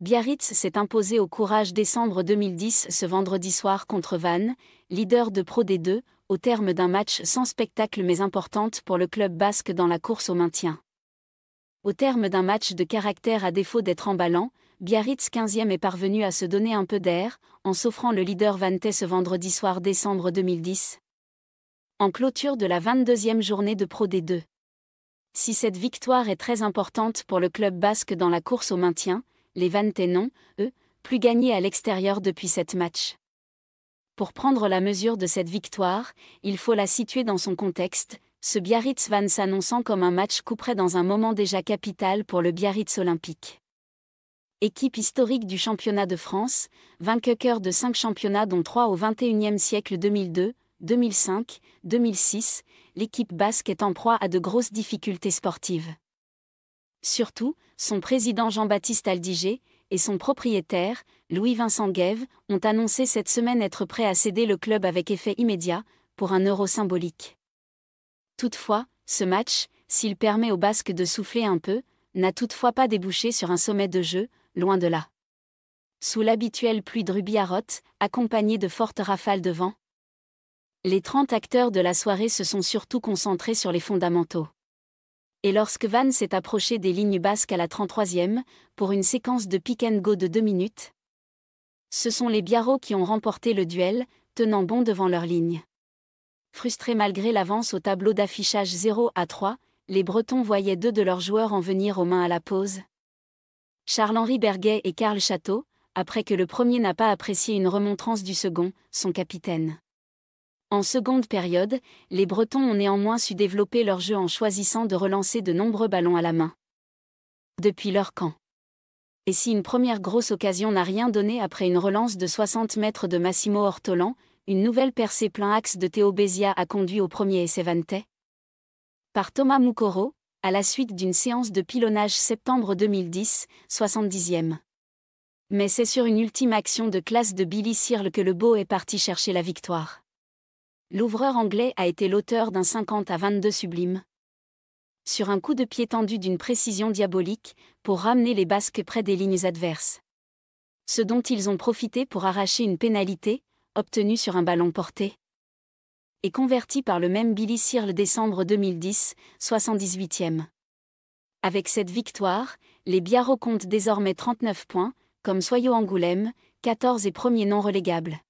Biarritz s'est imposé au courage décembre 2010 ce vendredi soir contre Vannes, leader de Pro D2, au terme d'un match sans spectacle mais importante pour le club basque dans la course au maintien. Au terme d'un match de caractère à défaut d'être emballant, Biarritz 15e est parvenu à se donner un peu d'air, en s'offrant le leader Vannes ce vendredi soir décembre 2010. En clôture de la 22e journée de Pro D2. Si cette victoire est très importante pour le club basque dans la course au maintien, les Van Ténon, eux, plus gagnés à l'extérieur depuis sept match. Pour prendre la mesure de cette victoire, il faut la situer dans son contexte, ce Biarritz-Van s'annonçant comme un match couperait dans un moment déjà capital pour le Biarritz olympique. Équipe historique du championnat de France, vainqueur de cinq championnats dont trois au XXIe siècle 2002, 2005, 2006, l'équipe basque est en proie à de grosses difficultés sportives. Surtout, son président Jean-Baptiste Aldiger, et son propriétaire, Louis-Vincent Guève, ont annoncé cette semaine être prêts à céder le club avec effet immédiat, pour un euro symbolique. Toutefois, ce match, s'il permet aux Basques de souffler un peu, n'a toutefois pas débouché sur un sommet de jeu, loin de là. Sous l'habituelle pluie de drubiarote, accompagnée de fortes rafales de vent, les 30 acteurs de la soirée se sont surtout concentrés sur les fondamentaux et lorsque Van s'est approché des lignes basques à la 33e, pour une séquence de pick and go de 2 minutes. Ce sont les Biarros qui ont remporté le duel, tenant bon devant leur ligne. Frustrés malgré l'avance au tableau d'affichage 0 à 3, les Bretons voyaient deux de leurs joueurs en venir aux mains à la pause. Charles-Henri Berguet et Karl Château, après que le premier n'a pas apprécié une remontrance du second, son capitaine. En seconde période, les Bretons ont néanmoins su développer leur jeu en choisissant de relancer de nombreux ballons à la main. Depuis leur camp. Et si une première grosse occasion n'a rien donné après une relance de 60 mètres de Massimo Ortolan, une nouvelle percée plein axe de Théo Bézia a conduit au premier Essevante. Par Thomas Mukoro à la suite d'une séance de pilonnage septembre 2010, 70e. Mais c'est sur une ultime action de classe de Billy Searle que le beau est parti chercher la victoire l'ouvreur anglais a été l'auteur d'un 50 à 22 sublimes. Sur un coup de pied tendu d'une précision diabolique, pour ramener les Basques près des lignes adverses. Ce dont ils ont profité pour arracher une pénalité, obtenue sur un ballon porté. Et converti par le même Billy le décembre 2010, 78e. Avec cette victoire, les Biarro comptent désormais 39 points, comme Soyo Angoulême, 14 et premier non relégable.